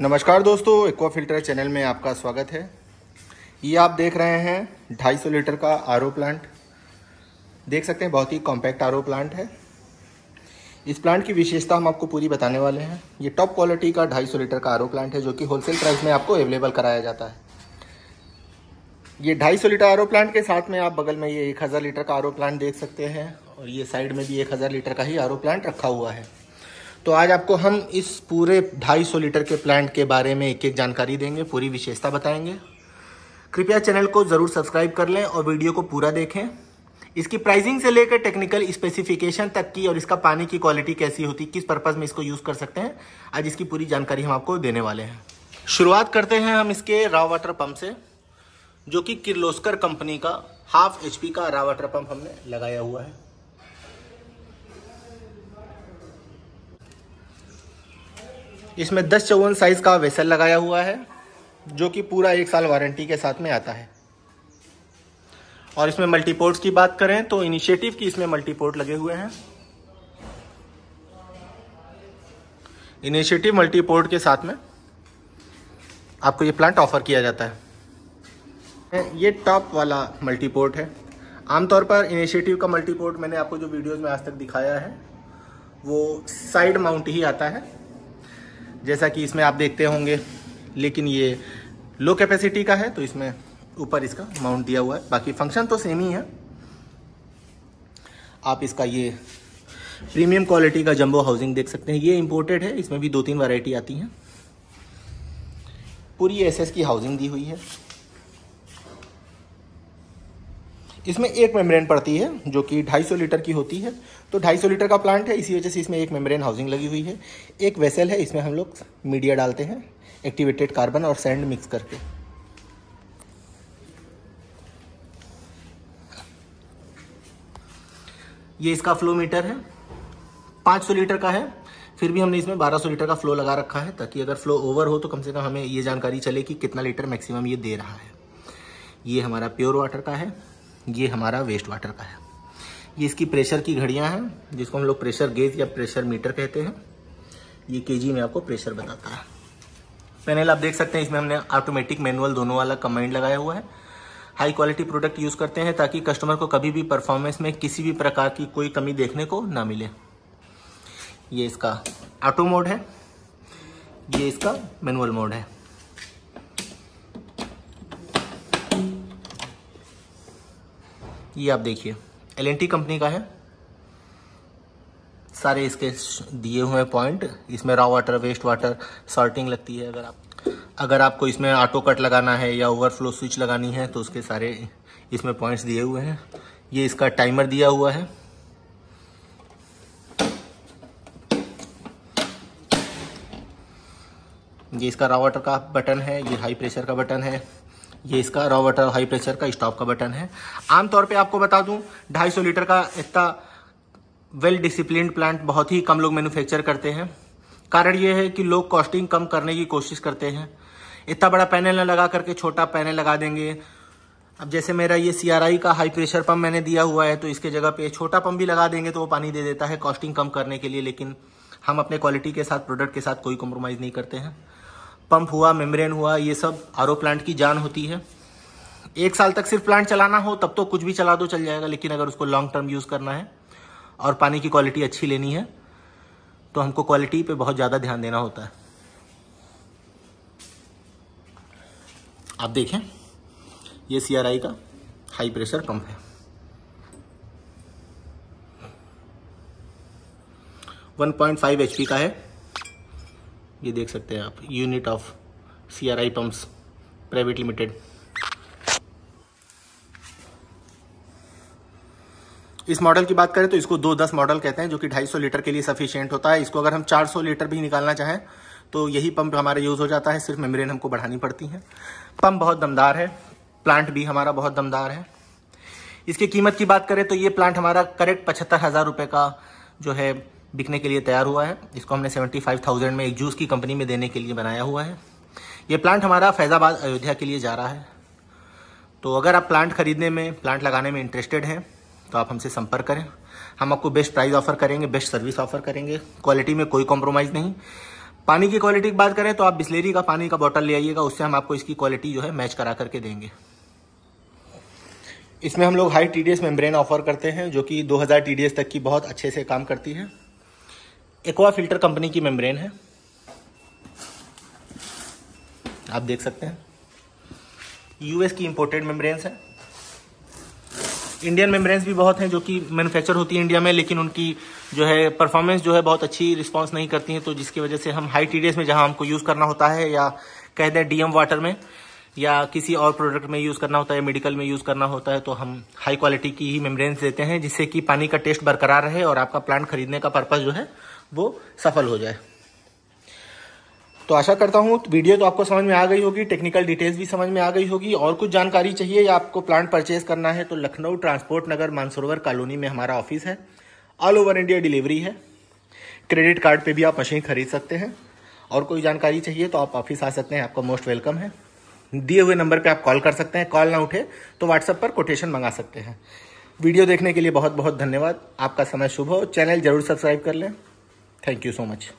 नमस्कार दोस्तों aqua filter channel में आपका स्वागत है ये आप देख रहे हैं 250 लीटर का आर प्लांट देख सकते हैं बहुत ही कॉम्पैक्ट आर प्लांट है इस प्लांट की विशेषता हम आपको पूरी बताने वाले हैं ये टॉप क्वालिटी का 250 लीटर का आर प्लांट है जो कि होलसेल प्राइस में आपको अवेलेबल कराया जाता है ये ढाई लीटर आर प्लांट के साथ में आप बगल में ये एक लीटर का आर प्लांट देख सकते हैं और ये साइड में भी एक लीटर का ही आर प्लांट रखा हुआ है तो आज आपको हम इस पूरे 250 लीटर के प्लांट के बारे में एक एक जानकारी देंगे पूरी विशेषता बताएंगे कृपया चैनल को ज़रूर सब्सक्राइब कर लें और वीडियो को पूरा देखें इसकी प्राइसिंग से लेकर टेक्निकल स्पेसिफिकेशन तक की और इसका पानी की क्वालिटी कैसी होती किस पर्पज़ में इसको यूज़ कर सकते हैं आज इसकी पूरी जानकारी हम आपको देने वाले हैं शुरुआत करते हैं हम इसके राव वाटर पम्प से जो कि किर्लोस्कर कंपनी का हाफ एच का रा वाटर पम्प हमने लगाया हुआ है इसमें दस चौवन साइज़ का वेसल लगाया हुआ है जो कि पूरा एक साल वारंटी के साथ में आता है और इसमें मल्टीपोर्ट्स की बात करें तो इनिशिएटिव की इसमें मल्टीपोर्ट लगे हुए हैं इनिशिएटिव मल्टीपोर्ट के साथ में आपको ये प्लांट ऑफर किया जाता है ये टॉप वाला मल्टीपोर्ट है आमतौर पर इनिशिएटिव का मल्टीपोर्ट मैंने आपको जो वीडियोस में आज तक दिखाया है वो साइड माउंट ही आता है जैसा कि इसमें आप देखते होंगे लेकिन ये लो कैपेसिटी का है तो इसमें ऊपर इसका माउंट दिया हुआ है बाकी फंक्शन तो सेम ही है आप इसका ये प्रीमियम क्वालिटी का जंबो हाउसिंग देख सकते हैं ये इम्पोर्टेड है इसमें भी दो तीन वैरायटी आती हैं पूरी एसएस की हाउसिंग दी हुई है इसमें एक मेम्ब्रेन पड़ती है जो कि 250 लीटर की होती है तो 250 लीटर का प्लांट है इसी वजह से इसमें एक मेम्ब्रेन हाउसिंग लगी हुई है एक वेसल है इसमें हम लोग मीडिया डालते हैं एक्टिवेटेड कार्बन और सैंड मिक्स करके ये इसका फ्लो मीटर है 500 लीटर का है फिर भी हमने इसमें 1200 लीटर का फ्लो लगा रखा है ताकि अगर फ्लो ओवर हो तो कम से कम हमें ये जानकारी चले कि कितना लीटर मैक्सिमम ये दे रहा है ये हमारा प्योर वाटर का है ये हमारा वेस्ट वाटर का है ये इसकी प्रेशर की घड़ियाँ हैं जिसको हम लोग प्रेशर गेज या प्रेशर मीटर कहते हैं ये केजी में आपको प्रेशर बताता है पैनल आप देख सकते हैं इसमें हमने ऑटोमेटिक मैनुअल दोनों वाला कमांड लगाया हुआ है हाई क्वालिटी प्रोडक्ट यूज़ करते हैं ताकि कस्टमर को कभी भी परफॉर्मेंस में किसी भी प्रकार की कोई कमी देखने को ना मिले ये इसका ऑटो मोड है ये इसका मैनुअल मोड है ये आप देखिए एल कंपनी का है सारे इसके दिए हुए पॉइंट इसमें raw water waste water sorting लगती है अगर आप अगर आपको इसमें ऑटो कट लगाना है या ओवरफ्लो स्विच लगानी है तो उसके सारे इसमें पॉइंट्स दिए हुए हैं ये इसका टाइमर दिया हुआ है ये इसका रॉ वाटर का बटन है ये हाई प्रेशर का बटन है ये इसका रॉ वाटर हाई प्रेशर का स्टॉप का बटन है आमतौर पे आपको बता दूं 250 लीटर का इतना वेल डिसिप्लिन प्लांट बहुत ही कम लोग मैन्युफैक्चर करते हैं कारण ये है कि लोग कॉस्टिंग कम करने की कोशिश करते हैं इतना बड़ा पैनल ना लगा करके छोटा पैनल लगा देंगे अब जैसे मेरा ये सी का हाई प्रेशर पंप मैंने दिया हुआ है तो इसके जगह पे छोटा पंप भी लगा देंगे तो वो पानी दे देता है कॉस्टिंग कम करने के लिए लेकिन हम अपने क्वालिटी के साथ प्रोडक्ट के साथ कोई कॉम्प्रोमाइज़ नहीं करते हैं पंप हुआ मेम्ब्रेन हुआ ये सब आर प्लांट की जान होती है एक साल तक सिर्फ प्लांट चलाना हो तब तो कुछ भी चला दो चल जाएगा लेकिन अगर उसको लॉन्ग टर्म यूज़ करना है और पानी की क्वालिटी अच्छी लेनी है तो हमको क्वालिटी पे बहुत ज़्यादा ध्यान देना होता है आप देखें ये सी का हाई प्रेशर पंप है 1.5 एचपी का है ये देख सकते हैं आप unit of C R I pumps private limited इस मॉडल की बात करें तो इसको दो दस मॉडल कहते हैं जो कि 250 लीटर के लिए सफिशियंट होता है इसको अगर हम 400 लीटर भी निकालना चाहें तो यही पंप हमारा यूज़ हो जाता है सिर्फ मेम्ब्रेन हमको बढ़ानी पड़ती है पंप बहुत दमदार है प्लांट भी हमारा बहुत दमदार है इसकी कीमत की बात करें तो ये प्लांट हमारा करेक्ट पचहत्तर हज़ार रुपये का जो है बिकने के लिए तैयार हुआ है इसको हमने 75,000 में एक जूस की कंपनी में देने के लिए बनाया हुआ है ये प्लांट हमारा फैज़ाबाद अयोध्या के लिए जा रहा है तो अगर आप प्लांट खरीदने में प्लांट लगाने में इंटरेस्टेड हैं तो आप हमसे संपर्क करें हम आपको बेस्ट प्राइस ऑफर करेंगे बेस्ट सर्विस ऑफर करेंगे क्वालिटी में कोई कॉम्प्रोमाइज़ नहीं पानी की क्वालिटी की बात करें तो आप बिस्लेरी का पानी का बॉटल ले आइएगा उससे हम आपको इसकी क्वालिटी जो है मैच करा करके देंगे इसमें हम लोग high T D S membrane offer करते हैं जो कि 2000 टी डी एस तक की बहुत अच्छे से काम करती है एक्वा फिल्टर कंपनी की मेम्ब्रेन है आप देख सकते हैं यूएस की इंपोर्टेड मेम्ब्रेन्स है इंडियन मेम्ब्रेन्स भी बहुत हैं जो कि मैन्युफैक्चर होती है इंडिया में लेकिन उनकी जो है परफॉर्मेंस जो है बहुत अच्छी रिस्पांस नहीं करती है तो जिसकी वजह से हम हाई टीडीएस में जहां हमको यूज़ करना होता है या कह दें डीएम वाटर में या किसी और प्रोडक्ट में यूज़ करना होता है मेडिकल में यूज़ करना होता है तो हम हाई क्वालिटी की ही मेम्ब्रेन्स देते हैं जिससे कि पानी का टेस्ट बरकरार रहे और आपका प्लांट खरीदने का पर्पज़ जो है वो सफल हो जाए तो आशा करता हूँ वीडियो तो आपको समझ में आ गई होगी टेक्निकल डिटेल्स भी समझ में आ गई होगी और कुछ जानकारी चाहिए या आपको प्लांट परचेज करना है तो लखनऊ ट्रांसपोर्ट नगर मानसरोवर कॉलोनी में हमारा ऑफिस है ऑल ओवर इंडिया डिलीवरी है क्रेडिट कार्ड पे भी आप मशीन खरीद सकते हैं और कोई जानकारी चाहिए तो आप ऑफिस आ सकते हैं आपका मोस्ट वेलकम है दिए हुए नंबर पर आप कॉल कर सकते हैं कॉल ना उठे तो व्हाट्सएप पर कोटेशन मंगा सकते हैं वीडियो देखने के लिए बहुत बहुत धन्यवाद आपका समय शुभ हो चैनल जरूर सब्सक्राइब कर लें थैंक यू सो मच